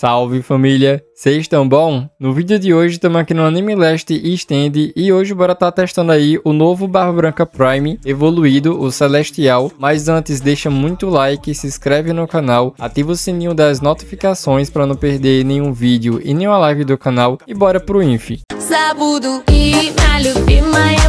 Salve família, vocês estão bom? No vídeo de hoje estamos aqui no Anime Leste e e hoje bora estar tá testando aí o novo Barra Branca Prime evoluído, o Celestial, mas antes deixa muito like, se inscreve no canal, ativa o sininho das notificações para não perder nenhum vídeo e nenhuma live do canal e bora pro Infi sabudo e minha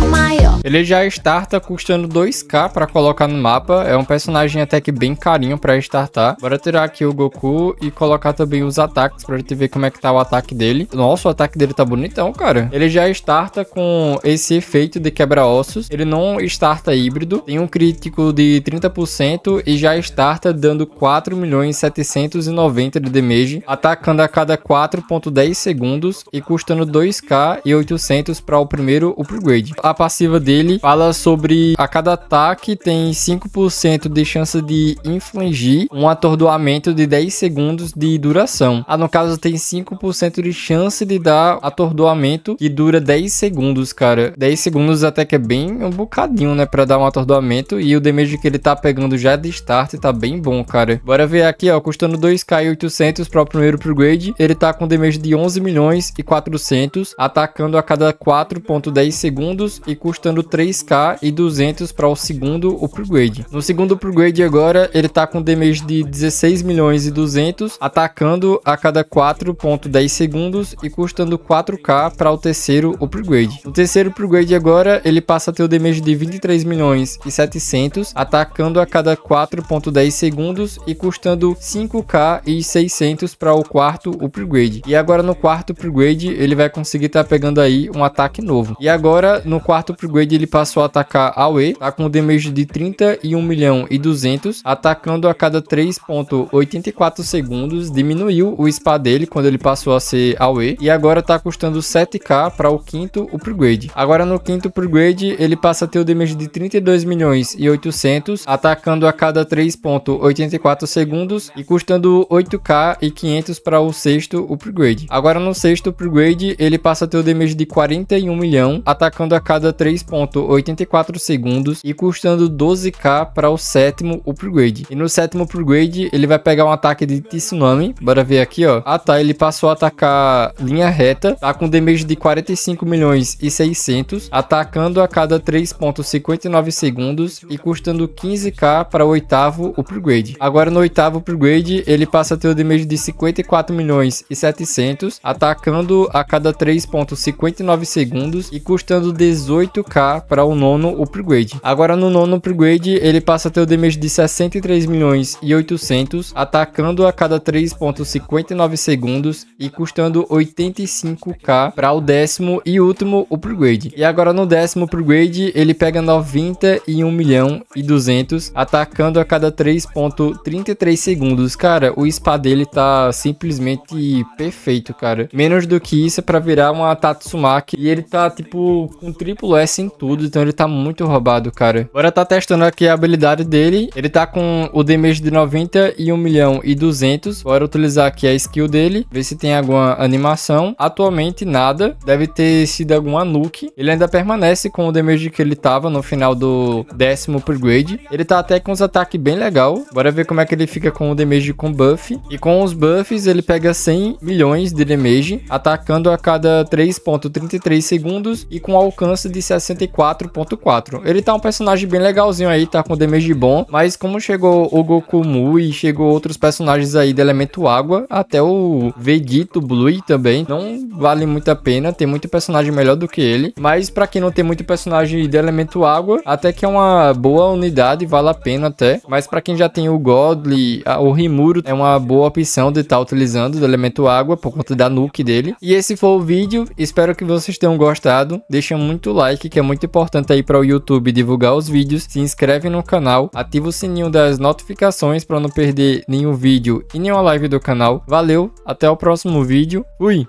maior. Ele já starta custando 2k para colocar no mapa, é um personagem até que bem carinho para startar. Bora tirar aqui o Goku e colocar também os ataques pra gente ver como é que tá o ataque dele. Nossa, o ataque dele tá bonitão, cara. Ele já starta com esse efeito de quebra-ossos, ele não starta híbrido, tem um crítico de 30% e já starta dando 4 milhões 790 de damage, atacando a cada 4.10 segundos e custando 2k e 800 para o primeiro upgrade. A passiva dele fala sobre a cada ataque tem 5% de chance de infligir um atordoamento de 10 segundos de duração. Ah, no caso tem 5% de chance de dar atordoamento que dura 10 segundos, cara. 10 segundos até que é bem um bocadinho, né, para dar um atordoamento e o damage que ele tá pegando já de start tá bem bom, cara. Bora ver aqui, ó, custando 2k e 800 para o primeiro upgrade, ele tá com damage de 11 milhões e 400, atacando a cada 4.10 segundos e custando 3k e 200 para o segundo upgrade. No segundo upgrade agora, ele tá com damage de 16 milhões e 200, atacando a cada 4.10 segundos e custando 4k para o terceiro upgrade. No terceiro upgrade agora, ele passa a ter o damage de 23 milhões e 700, atacando a cada 4.10 segundos e custando 5k e 600 para o quarto upgrade. E agora no quarto upgrade, ele vai conseguir estar tá pegando aí um ataque novo. E agora, no quarto upgrade, ele passou a atacar AoE, tá com um damage de 31 milhão e 200, atacando a cada 3.84 segundos, diminuiu o spa dele quando ele passou a ser AoE, e agora tá custando 7k para o quinto upgrade. Agora no quinto upgrade, ele passa a ter o damage de 32 milhões e 800, atacando a cada 3.84 segundos e custando 8k e 500 para o sexto upgrade. Agora no sexto upgrade, ele passa a ter sua damage de 41 milhão, atacando a cada 3.84 segundos e custando 12k para o sétimo upgrade. E no sétimo upgrade, ele vai pegar um ataque de tsunami, bora ver aqui, ó. Ah tá, ele passou a atacar linha reta, tá com damage de 45 milhões e 600, atacando a cada 3.59 segundos e custando 15k para o oitavo upgrade. Agora no oitavo upgrade, ele passa a ter o damage de 54 milhões e 700, atacando a cada 3. 4.59 segundos e custando 18k para o nono upgrade. Agora no nono upgrade ele passa a ter o damage de 63 milhões e 800, atacando a cada 3.59 segundos e custando 85k para o décimo e último upgrade. E agora no décimo upgrade ele pega 91 milhão e 200, atacando a cada 3.33 segundos. Cara, o spa dele tá simplesmente perfeito, cara. Menos do que isso é para virar uma a Tatsumaki. E ele tá, tipo, com triplo S em tudo. Então ele tá muito roubado, cara. Bora tá testando aqui a habilidade dele. Ele tá com o damage de 90 e 1 milhão e 200. Bora utilizar aqui a skill dele. Ver se tem alguma animação. Atualmente, nada. Deve ter sido alguma nuke. Ele ainda permanece com o damage que ele tava no final do décimo upgrade. Ele tá até com os ataques bem legal. Bora ver como é que ele fica com o damage com buff. E com os buffs, ele pega 100 milhões de damage. Atacando a cada 3 3.33 segundos e com alcance de 64.4. Ele tá um personagem bem legalzinho aí, tá com damage bom, mas como chegou o Goku Mu e chegou outros personagens aí do elemento água, até o Vegito Blue também, não vale muito a pena, tem muito personagem melhor do que ele, mas para quem não tem muito personagem de elemento água, até que é uma boa unidade, vale a pena até, mas para quem já tem o Godly, o Rimuro é uma boa opção de estar tá utilizando do elemento água por conta da nuke dele. E esse foi o vídeo, Espero que vocês tenham gostado. Deixa muito like, que é muito importante aí para o YouTube divulgar os vídeos. Se inscreve no canal, ativa o sininho das notificações para não perder nenhum vídeo e nenhuma live do canal. Valeu, até o próximo vídeo. Fui!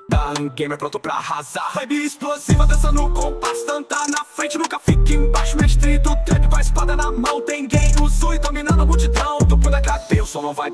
Tá,